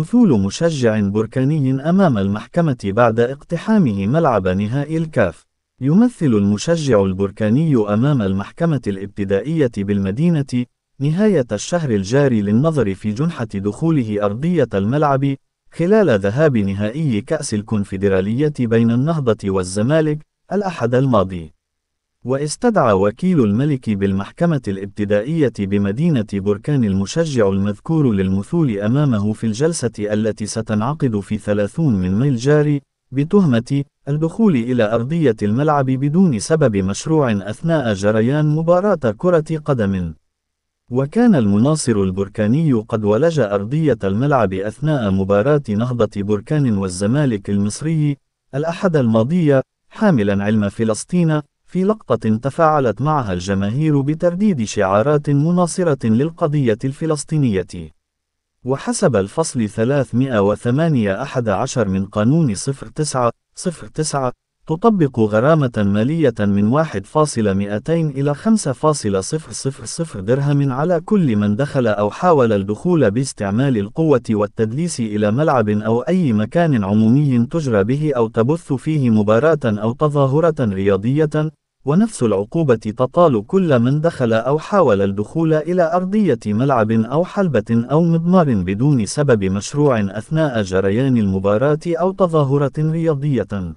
مثول مشجع بركاني أمام المحكمة بعد اقتحامه ملعب نهائي الكاف. يمثل المشجع البركاني أمام المحكمة الابتدائية بالمدينة نهاية الشهر الجاري للنظر في جنحة دخوله أرضية الملعب خلال ذهاب نهائي كأس الكونفدرالية بين النهضة والزمالك الأحد الماضي. واستدعى وكيل الملك بالمحكمة الابتدائية بمدينة بركان المشجع المذكور للمثول أمامه في الجلسة التي ستنعقد في 30 من ميل الجاري بتهمة الدخول إلى أرضية الملعب بدون سبب مشروع أثناء جريان مباراة كرة قدم. وكان المناصر البركاني قد ولج أرضية الملعب أثناء مباراة نهضة بركان والزمالك المصري الأحد الماضي حاملا علم فلسطين في لقطة تفاعلت معها الجماهير بترديد شعارات مناصرة للقضية الفلسطينية. وحسب الفصل 318 من قانون 0909 تطبق غرامة مالية من 1.200 إلى 5.000 درهم على كل من دخل أو حاول الدخول باستعمال القوة والتدليس إلى ملعب أو أي مكان عمومي تجرى به أو تبث فيه مباراة أو تظاهرة رياضية ونفس العقوبة تطال كل من دخل أو حاول الدخول إلى أرضية ملعب أو حلبة أو مضمار بدون سبب مشروع أثناء جريان المباراة أو تظاهرة رياضية